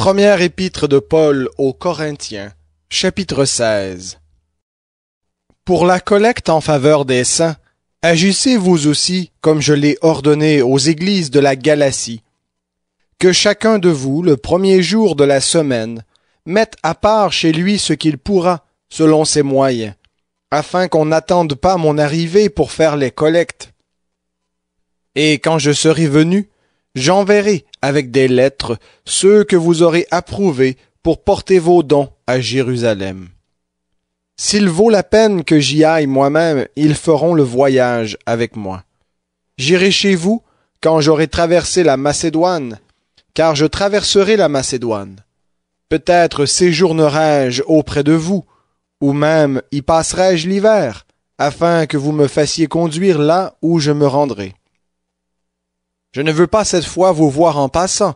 Première épître de Paul aux Corinthiens, chapitre 16. Pour la collecte en faveur des saints, agissez vous aussi comme je l'ai ordonné aux églises de la Galatie. Que chacun de vous, le premier jour de la semaine, mette à part chez lui ce qu'il pourra, selon ses moyens, afin qu'on n'attende pas mon arrivée pour faire les collectes. Et quand je serai venu, j'enverrai avec des lettres ceux que vous aurez approuvés pour porter vos dons à Jérusalem. S'il vaut la peine que j'y aille moi-même, ils feront le voyage avec moi. J'irai chez vous quand j'aurai traversé la Macédoine, car je traverserai la Macédoine. Peut-être séjournerai-je auprès de vous, ou même y passerai-je l'hiver, afin que vous me fassiez conduire là où je me rendrai. Je ne veux pas cette fois vous voir en passant,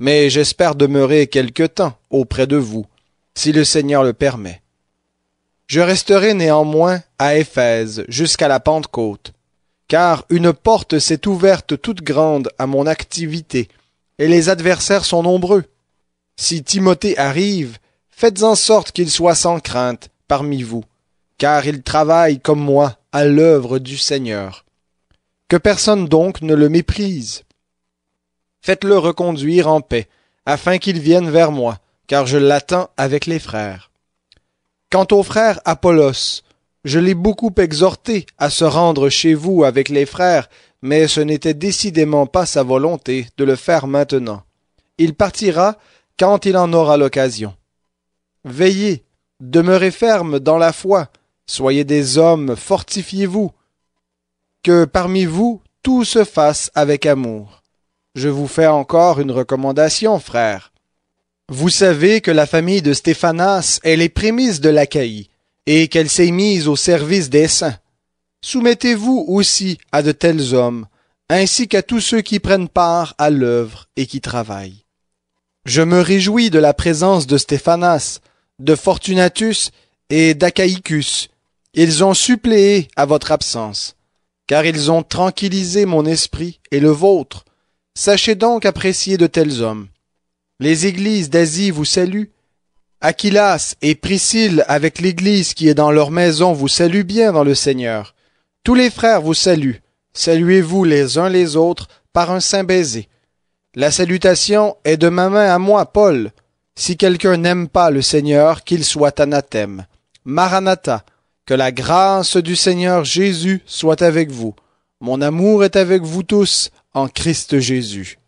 mais j'espère demeurer quelque temps auprès de vous, si le Seigneur le permet. Je resterai néanmoins à Éphèse jusqu'à la Pentecôte, car une porte s'est ouverte toute grande à mon activité, et les adversaires sont nombreux. Si Timothée arrive, faites en sorte qu'il soit sans crainte parmi vous, car il travaille comme moi à l'œuvre du Seigneur. Que personne donc ne le méprise. Faites-le reconduire en paix, afin qu'il vienne vers moi, car je l'attends avec les frères. Quant au frère Apollos, je l'ai beaucoup exhorté à se rendre chez vous avec les frères, mais ce n'était décidément pas sa volonté de le faire maintenant. Il partira quand il en aura l'occasion. Veillez, demeurez ferme dans la foi, soyez des hommes, fortifiez-vous, que parmi vous tout se fasse avec amour. Je vous fais encore une recommandation, frère. Vous savez que la famille de Stéphanas est les prémices de l'Achaïe, et qu'elle s'est mise au service des saints. Soumettez-vous aussi à de tels hommes, ainsi qu'à tous ceux qui prennent part à l'œuvre et qui travaillent. Je me réjouis de la présence de Stéphanas, de Fortunatus et d'Achaïcus. Ils ont suppléé à votre absence car ils ont tranquillisé mon esprit et le vôtre. Sachez donc apprécier de tels hommes. Les églises d'Asie vous saluent. Aquilas et Priscille avec l'église qui est dans leur maison vous saluent bien dans le Seigneur. Tous les frères vous saluent. Saluez-vous les uns les autres par un saint baiser. La salutation est de ma main à moi, Paul. Si quelqu'un n'aime pas le Seigneur, qu'il soit anathème. Maranatha, que la grâce du Seigneur Jésus soit avec vous. Mon amour est avec vous tous en Christ Jésus.